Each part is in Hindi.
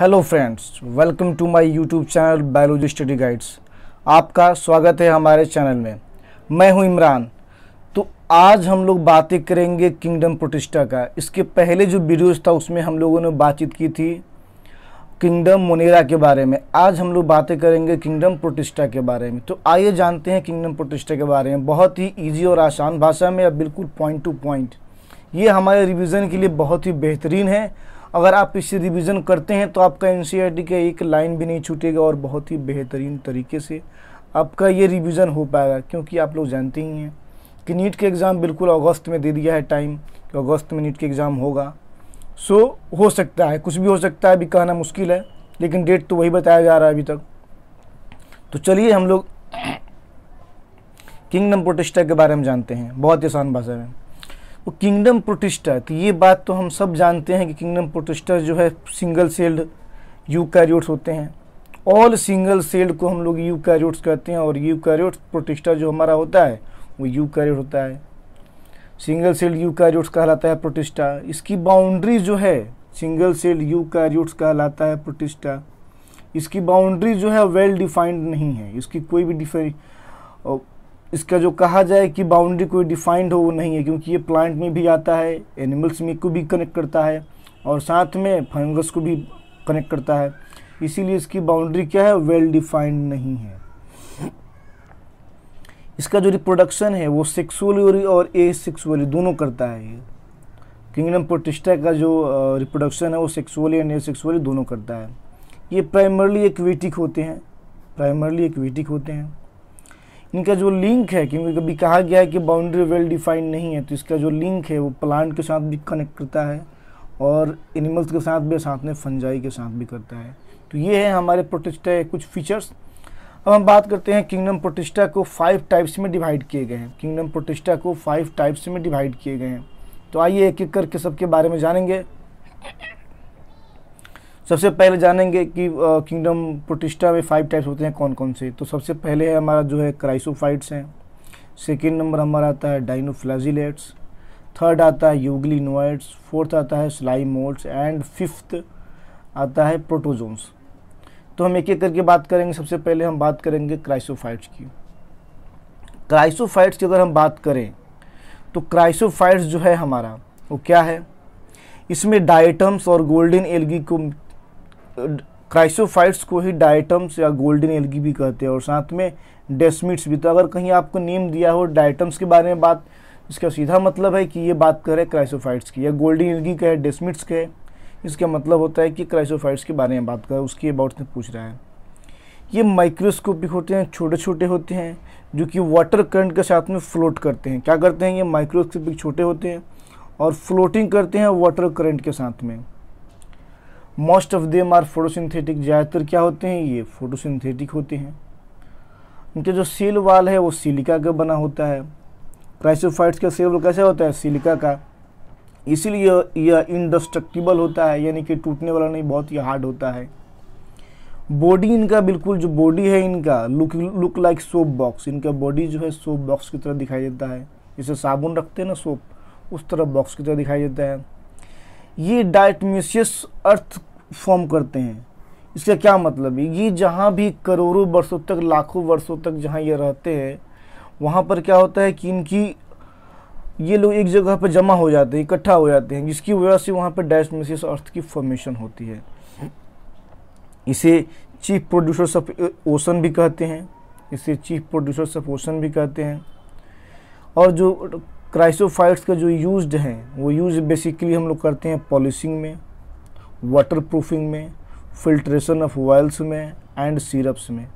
hello friends welcome to my YouTube channel biology study guides आपका स्वागत है हमारे चैनल में मैं हूं इमरान तो आज हम लोग बातें करेंगे किंगडम प्रोटिस्टा का इसके पहले जो वीडियोस था उसमें हम लोगों ने बातचीत की थी किंगडम मोनेरा के बारे में आज हम लोग बातें करेंगे किंगडम प्रोटिस्टा के बारे में तो आइए जानते हैं किंगडम प्रोटिस्टा के बारे में बहुत ही ईजी और आसान भाषा में या बिल्कुल पॉइंट टू पॉइंट ये हमारे रिविज़न के लिए बहुत ही बेहतरीन है अगर आप इसे रिविज़न करते हैं तो आपका एन e का एक लाइन भी नहीं छूटेगा और बहुत ही बेहतरीन तरीके से आपका ये रिविज़न हो पाएगा क्योंकि आप लोग जानते ही हैं कि नीट के एग्ज़ाम बिल्कुल अगस्त में दे दिया है टाइम कि अगस्त में नीट के एग्ज़ाम होगा सो हो सकता है कुछ भी हो सकता है अभी कहना मुश्किल है लेकिन डेट तो वही बताया जा रहा है अभी तक तो चलिए हम लोग किंगडम प्रोटेस्टा के बारे में जानते हैं बहुत ही आसान भाषा में वो किंगडम प्रोटिस्टा तो ये बात तो हम सब जानते हैं कि किंगडम प्रोटिस्टा जो है सिंगल सेल्ड यूकैरियोट्स होते हैं ऑल सिंगल सेल्ड को हम लोग यूकैरियोट्स कहते हैं और यूकैरियोट्स प्रोटिस्टा जो हमारा होता है वो यूकैरियोट होता है सिंगल सेल्ड यूकैरियोट्स कहलाता है प्रोटिस्टा इसकी बाउंड्री जो है सिंगल सेल्ड यूकैरियोट्स कहलाता है प्रोटिस्टा इसकी बाउंड्री जो है वेल डिफाइंड नहीं है इसकी कोई भी डिफाइन इसका जो कहा जाए कि बाउंड्री कोई डिफाइंड हो वो नहीं है क्योंकि ये प्लांट में भी आता है एनिमल्स में को भी कनेक्ट करता है और साथ में फंगस को भी कनेक्ट करता है इसीलिए इसकी बाउंड्री क्या है वेल डिफाइंड नहीं है इसका जो रिप्रोडक्शन है वो सेक्सुअली और ए सेक्सुअली दोनों करता है ये किंगडम प्रोटिस्टा का जो रिप्रोडक्शन है वो सेक्सुअली एंड ए सेक्सुअली दोनों करता है ये प्राइमरली एक्वेटिक होते हैं प्राइमरली एक्वेटिक होते हैं इनका जो लिंक है क्योंकि कभी कहा गया है कि बाउंड्री वेल डिफाइंड नहीं है तो इसका जो लिंक है वो प्लांट के साथ भी कनेक्ट करता है और एनिमल्स के साथ भी साथ में फंजाई के साथ भी करता है तो ये है हमारे प्रोटिस्टा के कुछ फीचर्स अब हम बात करते हैं किंगडम प्रोटिस्टा को फाइव टाइप्स में डिवाइड किए गए हैं किंगडम प्रोटिस्टा को फाइव टाइप्स में डिवाइड किए गए हैं तो आइए एक एक करके सबके बारे में जानेंगे सबसे पहले जानेंगे कि किंगडम प्रोटिस्टा में फाइव टाइप्स होते हैं कौन कौन से तो सबसे पहले है हमारा जो है क्राइसोफाइट्स हैं सेकेंड नंबर हमारा आता है डाइनोफ्लाजिलेट्स थर्ड आता है यूग्लिनोइड्स फोर्थ आता है स्लाई मोड्स एंड फिफ्थ आता है प्रोटोजोन्स तो हम एक एक करके बात करेंगे सबसे पहले हम बात करेंगे क्राइसोफाइट्स की क्राइसोफाइट्स की अगर हम बात करें तो क्राइसोफाइट्स जो है हमारा वो क्या है इसमें डाइटम्स और गोल्डन एलगी को क्राइसोफाइट्स को ही डाइटम्स या गोल्डन एलगी भी कहते हैं और साथ में डेस्मिट्स भी तो अगर कहीं आपको नेम दिया हो डाइटम्स के बारे में बात इसका सीधा मतलब है कि ये बात करे क्राइसोफाइट्स की या गोल्डन एलगी का है डेस्मिट्स का है इसका मतलब होता है कि क्राइसोफाइट्स के बारे में बात करें उसके अबाउट में पूछ रहा है ये माइक्रोस्कोपिक होते हैं छोटे छोटे होते हैं जो कि वाटर करंट के साथ में फ्लोट करते हैं क्या करते हैं ये माइक्रोस्कोपिक छोटे होते हैं और फ्लोटिंग करते हैं वाटर करंट के साथ में most of them are photosynthetic ज़्यादातर क्या होते हैं ये फोटोसिंथेटिक होते हैं उनके जो सील वाल है वो सिलिका का बना होता है क्राइसोफाइट्स का सेल कैसे होता है सिलिका का इसीलिए यह इंडस्ट्रक्टिबल होता है यानी कि टूटने वाला नहीं बहुत ही हार्ड होता है बॉडी इनका बिल्कुल जो बॉडी है इनका look look like soap box इनका बॉडी जो है सोप बॉक्स की तरह दिखाई देता है जैसे साबुन रखते हैं ना सोप उस तरह बॉक्स की तरह दिखाई देता है ये डाइटमिशियस अर्थ फॉर्म करते हैं इसका क्या मतलब है ये जहाँ भी करोड़ों वर्षों तक लाखों वर्षों तक जहाँ ये रहते हैं वहाँ पर क्या होता है कि इनकी ये लोग एक जगह पर जमा हो जाते हैं इकट्ठा हो जाते हैं जिसकी वजह से वहाँ पर डैश अर्थ की फॉर्मेशन होती है इसे चीफ प्रोड्यूसर्स ऑफ ओशन भी कहते हैं इसे चीफ प्रोड्यूसर्स ऑफ ओशन भी कहते हैं और जो क्राइसोफाइट्स का जो यूज हैं वो यूज बेसिकली हम लोग करते हैं पॉलिसिंग में वाटर प्रूफिंग में फिल्ट्रेशन ऑफ वायल्स में एंड सीरप्स में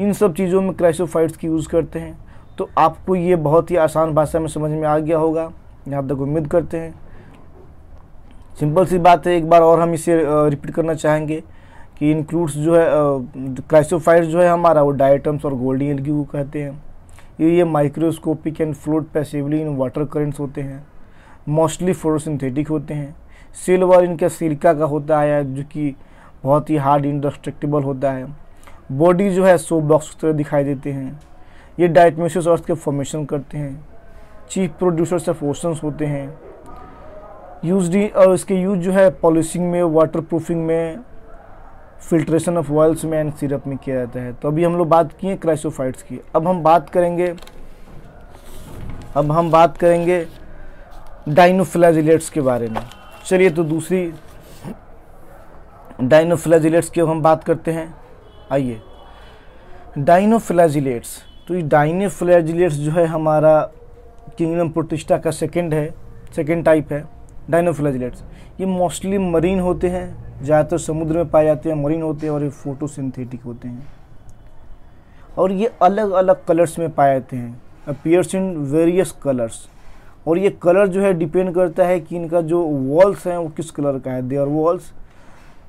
इन सब चीज़ों में क्राइसोफाइट्स की यूज़ करते हैं तो आपको ये बहुत ही आसान भाषा में समझ में आ गया होगा यहाँ तक उम्मीद करते हैं सिंपल सी बात है एक बार और हम इसे रिपीट करना चाहेंगे कि इंक्लूड्स जो है क्राइसोफाइट जो है हमारा वो डायटम्स और गोल्डिंग एल्गी को कहते हैं ये ये माइक्रोस्कोपिक एंड फ्लोट पैसिवली इन वाटर करेंट्स होते हैं मोस्टली फोटोसिंथेटिक होते हैं सिल्वर इनके सिरका का होता है जो कि बहुत ही हार्ड इंडस्ट्रक्टेबल होता है बॉडी जो है सो बॉक्स की तरह दिखाई देते हैं ये डाइटमेसियस अर्थ के फॉर्मेशन करते हैं चीफ प्रोड्यूसर्स ऑफ ओशंस होते हैं यूज और इसके यूज जो है पॉलिशिंग में वाटर प्रूफिंग में फिल्ट्रेशन ऑफ ऑयल्स में एंड सिरप में किया जाता है तो अभी हम लोग बात किए क्राइसोफाइट्स की अब हम बात करेंगे अब हम बात करेंगे डाइनोफ्लाजिलेट्स के बारे में चलिए तो दूसरी डाइनोफ्लाजिलेट्स की अब हम बात करते हैं आइए डाइनोफ्लाजिलेट्स तो ये डाइनोफ्लाजिलेट्स जो है हमारा किंगडम प्रतिष्ठा का सेकेंड है सेकेंड टाइप है डाइनोफ्लाजिलेट्स ये मोस्टली मरीन होते हैं ज़्यादातर समुद्र में पाए जाते हैं मरीन होते हैं और ये फोटो होते हैं और ये अलग अलग कलर्स में पाए जाते हैं अपियर्स इन वेरियस कलर्स और ये कलर जो है डिपेंड करता है कि इनका जो वॉल्स हैं वो किस कलर का है देयर वॉल्स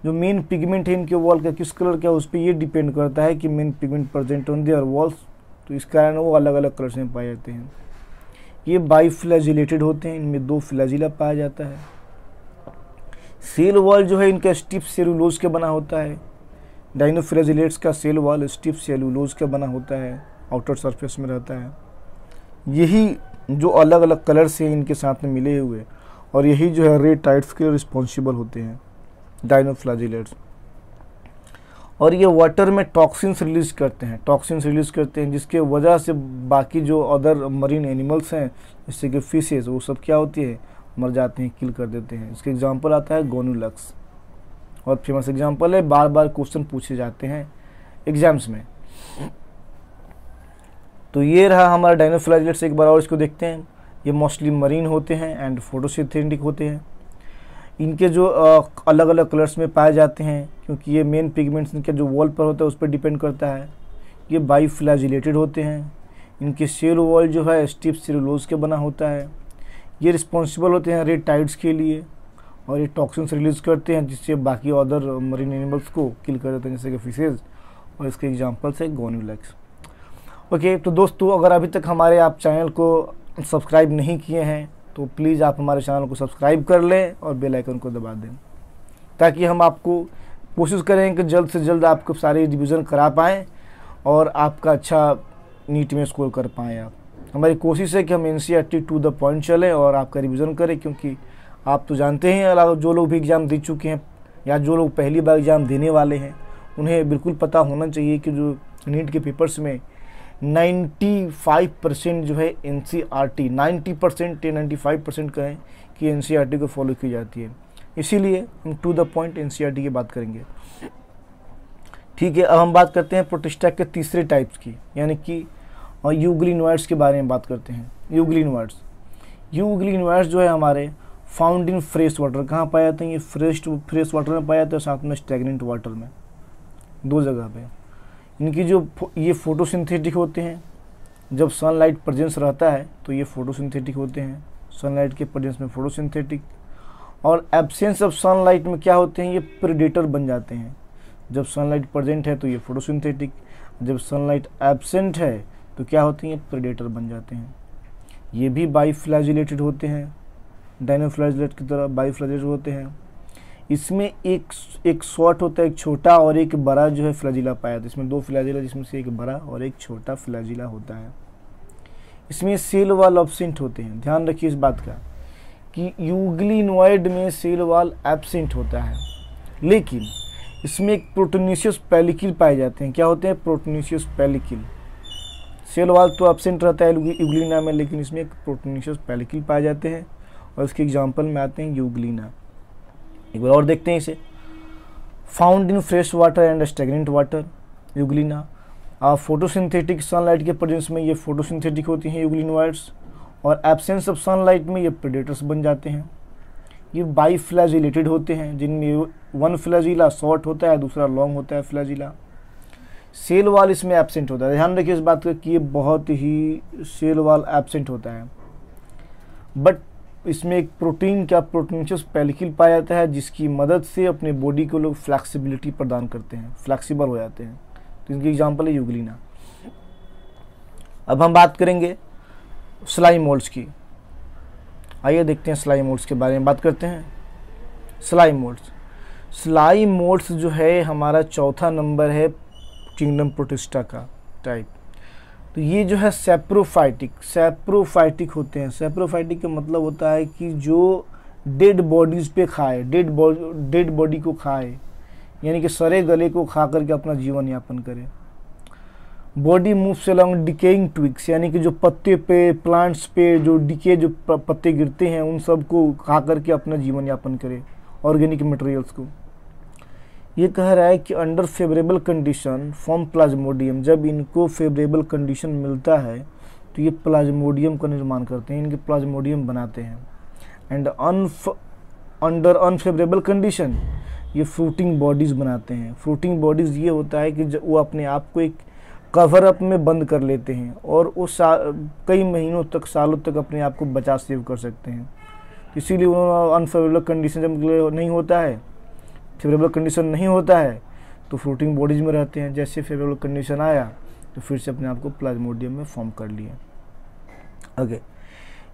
जो मेन पिगमेंट है इनके वॉल का किस कलर का है उस पर ये डिपेंड करता है कि main pigment present on their walls तो इस कारण वो अलग अलग कलर्स में पाए जाते हैं ये बाई फ्लैजिलेटेड होते हैं इनमें दो फ्लैजिला पाया जाता है सेल वॉल जो है इनका स्टिप सेलुलोज का बना होता है डाइनोफ्लैजिलेट्स का सेल वॉल स्टिप सेलुलोज का बना होता है आउटर सरफेस में रहता है यही जो अलग अलग कलर से इनके साथ में मिले हुए और यही जो है रेड टाइट्स के रिस्पॉन्सिबल होते हैं डाइनोफ्लाजिलेट्स और ये वाटर में टॉक्सिन्स रिलीज करते हैं टॉक्सिन्स रिलीज करते हैं जिसके वजह से बाकी जो अदर मरीन एनिमल्स हैं जैसे कि फिशेज वो सब क्या होती है मर जाते हैं किल कर देते हैं इसका एग्जाम्पल आता है गोनुलक्स और फेमस एग्जाम्पल है बार बार क्वेश्चन पूछे जाते हैं एग्ज़ाम्स में तो ये रहा हमारा डाइनोफ्लाजिलेट्स एक बार और इसको देखते हैं ये मोस्टली मरीन होते हैं एंड फोटोसिथेटिक होते हैं इनके जो अलग अलग कलर्स में पाए जाते हैं क्योंकि ये मेन पिगमेंट्स इनके जो वॉल पर होता है उस पर डिपेंड करता है ये बाई होते हैं इनके सेल वॉल जो है स्टिप सिरोलोज के बना होता है ये रिस्पॉन्सिबल होते हैं रेड टाइड्स के लिए और ये टॉक्सिन्स रिलीज करते हैं जिससे बाकी अदर मरीन एनिमल्स को किल कर देते हैं जैसे कि फिशेज और इसके एग्जाम्पल्स है गोनिलैक्स ओके तो दोस्तों अगर अभी तक हमारे आप चैनल को सब्सक्राइब नहीं किए हैं तो प्लीज़ आप हमारे चैनल को सब्सक्राइब कर लें और बेल आइकन को दबा दें ताकि हम आपको कोशिश करें कि जल्द से जल्द आपको सारे रिविज़न करा पाएँ और आपका अच्छा नीट में स्कोर कर पाएँ आप हमारी कोशिश है कि हम एन टू द पॉइंट चलें और आपका रिविज़न करें क्योंकि आप तो जानते हैं अलावा जो लोग भी एग्ज़ाम दे चुके हैं या जो लोग पहली बार एग्ज़ाम देने वाले हैं उन्हें बिल्कुल पता होना चाहिए कि जो नीट के पेपर्स में 95 परसेंट जो है एन 90 परसेंट या नाइन्टी फाइव परसेंट कहें कि एन e को फॉलो की जाती है इसीलिए हम टू द पॉइंट एन की बात करेंगे ठीक है अब हम बात करते हैं प्रोटिस्टा के तीसरे टाइप्स की यानी कि वर्ड्स के बारे में बात करते हैं वर्ड्स यूग्लिन वर्ड्स जो है हमारे फाउंड इन फ्रेश वाटर कहाँ पाए जाते हैं ये फ्रेश फ्रेश वाटर में पाए जाते हैं साथ में स्टेगनेंट वाटर में दो जगह पे इनकी जो ये फोटोसिंथेटिक होते हैं जब सनलाइट प्रजेंस रहता है तो ये फोटोसिंथेटिक होते हैं सनलाइट के प्रजेंस में फोटोसिंथेटिक और एब्सेंस ऑफ सनलाइट में क्या होते हैं ये प्रेडेटर बन जाते हैं जब सनलाइट प्रजेंट है तो ये फोटोसिंथेटिक जब सनलाइट एबसेंट है तो क्या होते हैं ये प्रेडेटर बन जाते हैं ये भी बाई होते हैं डाइनोफ्लैजुलेट की तरह बाई होते हैं इसमें एक एक शॉर्ट होता है एक छोटा और एक बड़ा जो है फ्लाजिला पाया है इसमें दो फ्लाजिला जिसमें से एक बड़ा और एक छोटा फ्लाजिला होता है इसमें सेल वाल ऑब्सेंट होते हैं ध्यान रखिए इस बात का कि यूग्लिनोइड में सेल वाल एबसेंट होता है लेकिन इसमें एक प्रोटोनिशियस पेलिकिल पाए जाते हैं क्या होते हैं प्रोटोनिशियस पेलिकिल सेल वाल तो एबसेंट रहता है यूग्लिना में लेकिन इसमें एक प्रोटोनिशियस पेलिकिल पाए जाते हैं और इसके एग्जाम्पल में आते हैं यूग्लिना एक बार और देखते हैं इसे फाउंड इन fresh water and stagnant water euglena photosynthetic sunlight के प्रजेंस में ये फोटोसिंथेटिक होती हैं यूग्लिनोइड्स और एबसेंस ऑफ सनलाइट में ये प्रेडेटर्स बन जाते हैं ये बाई फ्लैजिलेटेड होते हैं जिनमें वन फ्लैजिला शॉर्ट होता है दूसरा लॉन्ग होता है फ्लैजिला सेल वाल इसमें एबसेंट होता है ध्यान रखिए इस बात का कि ये बहुत ही सेल वाल एबसेंट होता है बट इसमें एक प्रोटीन क्या प्रोटीनशियस पैलिकिल पाया जाता है जिसकी मदद से अपने बॉडी को लोग फ्लैक्सिबिलिटी प्रदान करते हैं फ्लैक्सीबल हो जाते हैं तो इनकी एग्जाम्पल है यूगलिना अब हम बात करेंगे सिलाई मोल्ड्स की आइए देखते हैं स्लाई मोल्ड्स के बारे में बात करते हैं सिलाई मोल्ड्स सिलाई मोल्ड्स जो है हमारा चौथा नंबर है किंगडम प्रोटिस्टा का टाइप तो ये जो है सेप्रोफाइटिक सेप्रोफाइटिक होते हैं सेप्रोफाइटिक का मतलब होता है कि जो डेड बॉडीज़ पे खाए डेड बॉडी डेड बॉडी को खाए यानी कि सरे गले को खा करके अपना जीवन यापन करे body moves along decaying twigs यानी कि जो पत्ते पे प्लांट्स पे जो डिके जो पत्ते गिरते हैं उन सब को खा करके अपना जीवन यापन करे ऑर्गेनिक मटेरियल्स को ये कह रहा है कि under favourable condition form plasmodium जब इनको फेवरेबल कंडीशन मिलता है तो ये प्लाज्मोडियम का निर्माण करते हैं इनके प्लाज्मोडियम बनाते हैं एंड अंडर अनफेवरेबल कंडीशन ये फ्रूटिंग बॉडीज़ बनाते हैं फ्रूटिंग बॉडीज़ ये होता है कि जब वो अपने आप को एक कवर अप में बंद कर लेते हैं और वो कई महीनों तक सालों तक अपने आप को बचा सेव कर सकते हैं इसीलिए उन्होंने अनफेवरेबल कंडीशन जब नहीं होता है फेवरेबल कंडीशन नहीं होता है तो फ्लोटिंग बॉडीज में रहते हैं जैसे फेवरेबल कंडीशन आया तो फिर से अपने आप को प्लाज्मोडियम में फॉर्म कर लिए अगे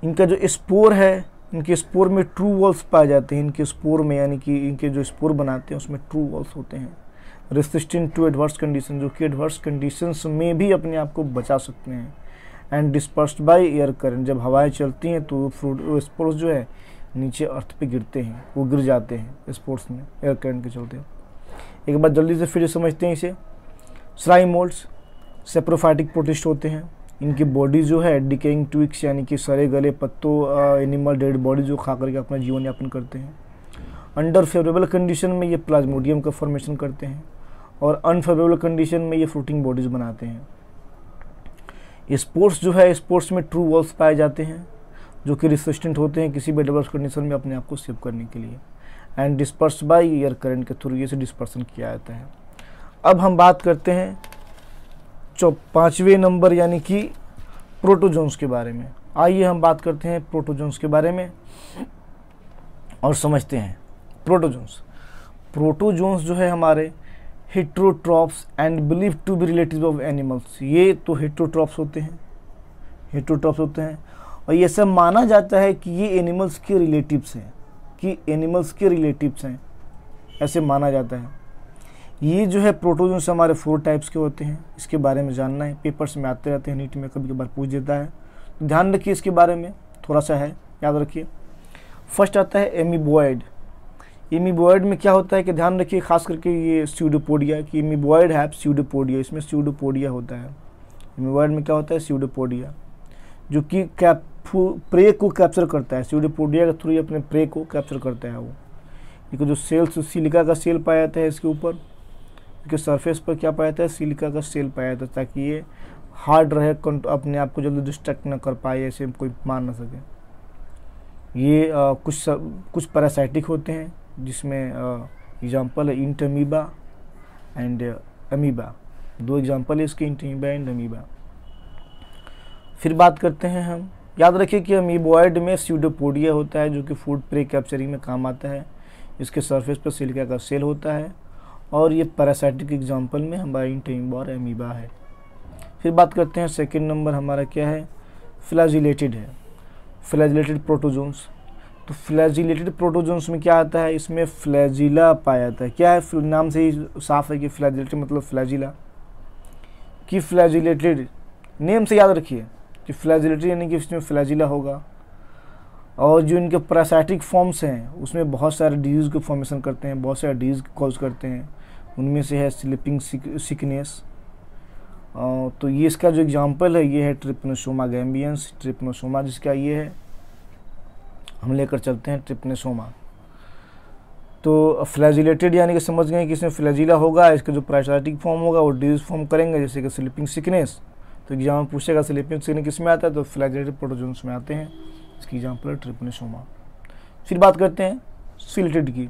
इनका जो स्पोर है इनके स्पोर में ट्रू वॉल्स पाए जाते हैं इनके स्पोर में यानी कि इनके जो स्पोर बनाते हैं उसमें ट्रू वॉल्स होते हैं रेसिस्टेंट टू एडवर्स कंडीशन जो कि एडवर्स कंडीशंस में भी अपने आप को बचा सकते हैं and dispersed by air current जब हवाएं चलती हैं तो फ्रूट स्पोर्स जो है नीचे अर्थ पे गिरते हैं वो गिर जाते हैं स्पोर्ट्स में एयर करंट के चलते एक बार जल्दी से फिर समझते हैं इसे स्लाइम मोल्ड्स सेप्रोफाइटिक प्रोटिस्ट होते हैं इनकी बॉडी जो है डिकेइंग ट्विक्स यानी कि सरे गले पत्तों एनिमल डेड बॉडी जो खा करके अपना जीवन यापन करते हैं अंडर फेवरेबल कंडीशन में ये प्लाज्मोडियम का फॉर्मेशन करते हैं और अनफेवरेबल कंडीशन में ये फ्रूटिंग बॉडीज़ बनाते हैं स्पोर्ट्स जो है स्पोर्ट्स में ट्रू वॉल्स पाए जाते हैं जो कि रिसिस्टेंट होते हैं किसी भी डबल्स कंडीशन में अपने आप को सेव करने के लिए and disperse by air current के थ्रू ये से डिस्पर्सन किया जाता है अब हम बात करते हैं चौ पाँचवें नंबर यानी कि प्रोटोजोन्स के बारे में आइए हम बात करते हैं प्रोटोजोन्स के बारे में और समझते हैं प्रोटोजोन्स प्रोटोजोन्स जो है हमारे heterotrophs and believe to be relative of animals ये तो हिट्रोट्रॉप्स होते हैं हिट्रोट्रॉप्स होते हैं और ये सब माना जाता है कि ये एनिमल्स के रिलेटिव्स हैं कि एनिमल्स के रिलेटिव्स हैं ऐसे माना जाता है ये जो है प्रोटोजोन्स हमारे फोर टाइप्स के होते हैं इसके बारे में जानना है पेपर्स में आते रहते हैं नीट में कभी कभार पूछ देता है तो ध्यान रखिए इसके बारे में थोड़ा सा है याद रखिए फर्स्ट आता है एमीबॉयड एमीबॉयड में क्या होता है कि ध्यान रखिए खास करके ये स्यूडोपोडिया कि एमीबॉयड है स्यूडोपोडिया इसमें स्यूडोपोडिया होता है एमीबॉयड में क्या होता है स्यूडोपोडिया जो कि कैप प्रे को कैप्चर करता है सीडोपोडिया के थ्रू अपने प्रे को कैप्चर करता है वो देखो जो सेल्स सिलिका का सेल पाया जाता है इसके ऊपर इसके सरफेस पर क्या पाया जाता है सिलिका का सेल पाया जाता है ताकि ये हार्ड रहे अपने आप को जल्दी डिस्ट्रैक्ट ना कर पाए ऐसे कोई मार ना सके ये आ, कुछ सर, कुछ पैरासाइटिक होते हैं जिसमें एग्जांपल है इंटमीबा एंड अमीबा दो एग्जांपल है इसके इंटमीबा एंड अमीबा फिर बात करते हैं हम याद रखिए कि अमीबॉयड में सीडोपोडिया होता है जो कि फूड प्रे कैप्चरिंग में काम आता है इसके सरफेस पर सिलिका का सेल होता है और ये पैरासाइटिक एग्जाम्पल में हमारा इंटेम्बॉर एमीबा है फिर बात करते हैं सेकेंड नंबर हमारा क्या है फ्लैजिलेटेड है फ्लैजिलेटेड प्रोटोजोन्स तो फ्लैजिलेटेड प्रोटोजोन्स में क्या आता है इसमें फ्लैजिला पाया जाता है क्या है नाम से ही साफ है कि फ्लैजिलेटेड मतलब फ्लैजिला कि फ्लैजिलेटेड नेम से याद रखिए कि फ्लैजिलिटी यानी कि उसमें फ्लैजिला होगा और जो इनके प्रासाइटिक फॉर्म्स हैं उसमें बहुत सारे डिजीज़ को फॉर्मेशन करते हैं बहुत सारे डिजीज़ कॉज करते हैं उनमें से है स्लिपिंग सिकनेस तो ये इसका जो एग्जांपल है ये है ट्रिपनोसोमा गैम्बियंस ट्रिपनोसोमा जिसका ये है हम लेकर चलते हैं ट्रिपनोसोमा तो फ्लैजिलेटेड यानी कि समझ गए कि इसमें फ्लैजिला होगा इसका जो प्रासाइटिक फॉर्म होगा वो डिजीज फॉर्म करेंगे जैसे कि स्लिपिंग सिकनेस तो एग्जाम में पूछेगा स्लिपियन तो किस में आता है तो फ्लैगरेटिव प्रोटोजोन्स में आते हैं इसकी एग्जाम्पल है ट्रिपनेशोमा फिर बात करते हैं सिलेटेड की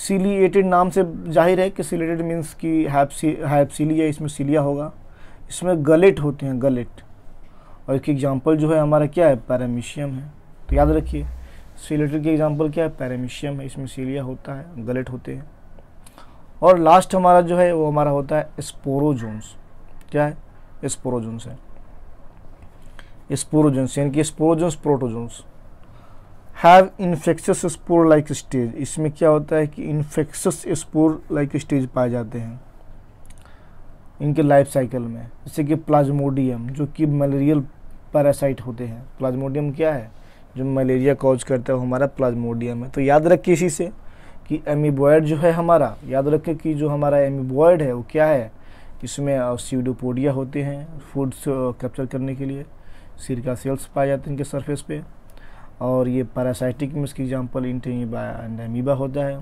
सिलिएटेड नाम से जाहिर है कि सिलेटेड मीन्स कि है इसमें सिलिया होगा इसमें गलेट होते हैं गलेट और इसकी एग्जाम्पल जो है हमारा क्या है पैरामीशियम है तो याद रखिए सिलेटेड की एग्जाम्पल क्या है पैरामीशियम है इसमें सीलिया होता है गलेट होते हैं और लास्ट हमारा जो है वो हमारा होता है स्पोरोजोन्स क्या है स्पोरोजोन्स हैं स्पोरोजोन्स यानी कि sporozoans protozoans have infectious spore like stage इसमें क्या होता है कि इन्फेक्शस स्पोर लाइक स्टेज पाए जाते हैं इनके लाइफ साइकिल में जैसे कि प्लाज्मोडियम जो कि मलेरियल पैरासाइट होते हैं प्लाज्मोडियम क्या है जो मलेरिया कॉज करता है हमारा प्लाज्मोडियम है तो याद रखिए इसी से कि एमीबॉयड जो है हमारा याद रखें कि जो हमारा एमीबॉयड है वो क्या है इसमें सीडोपोडिया होते हैं फूड्स कैप्चर करने के लिए सिर का सेल्स पाए जाते हैं इनके सरफेस पे और ये पैरासाइटिक में इसकी एग्जाम्पल इंटेबा एंड एमीबा होता है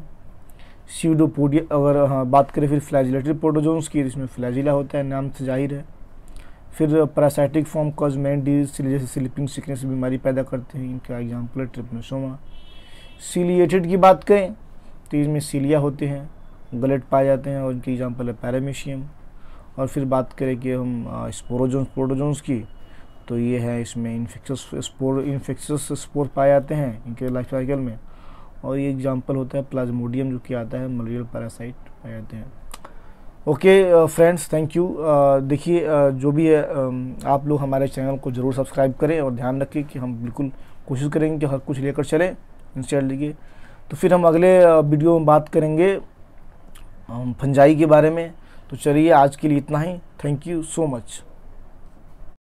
सीडोपोडिया अगर हाँ बात करें फिर फ्लैजिलेटरी प्रोटोजोन्स की इसमें फ्लैजिला होता है नाम से जाहिर है फिर parasitic form cause man disease जैसे सीखने सिकनेस बीमारी पैदा करते हैं इनका एग्जाम्पल है ट्रिपनोसोमा सीलिएटेड की बात करें तो इसमें सीलिया होते हैं गलेट पाए जाते हैं और इनकी एग्जाम्पल है पैरामीशियम और फिर बात करें कि हम स्पोरोजोन्स प्रोटोजोन्स की तो ये है इसमें इन्फेक्शस स्पोर इन्फेक्शस स्पोर पाए जाते हैं इनके लाइफ साइकिल में और ये एग्जांपल होता है प्लाज्मोडियम जो कि आता है मलेरियल पैरासाइट पाए जाते हैं ओके फ्रेंड्स थैंक यू देखिए जो भी है uh, आप लोग हमारे चैनल को ज़रूर सब्सक्राइब करें और ध्यान रखें कि हम बिल्कुल कोशिश करेंगे कि हर कुछ लेकर चलें इंस्टेंट लीजिए तो फिर हम अगले वीडियो में बात करेंगे फंजाई के बारे में तो चलिए आज के लिए इतना ही थैंक यू सो मच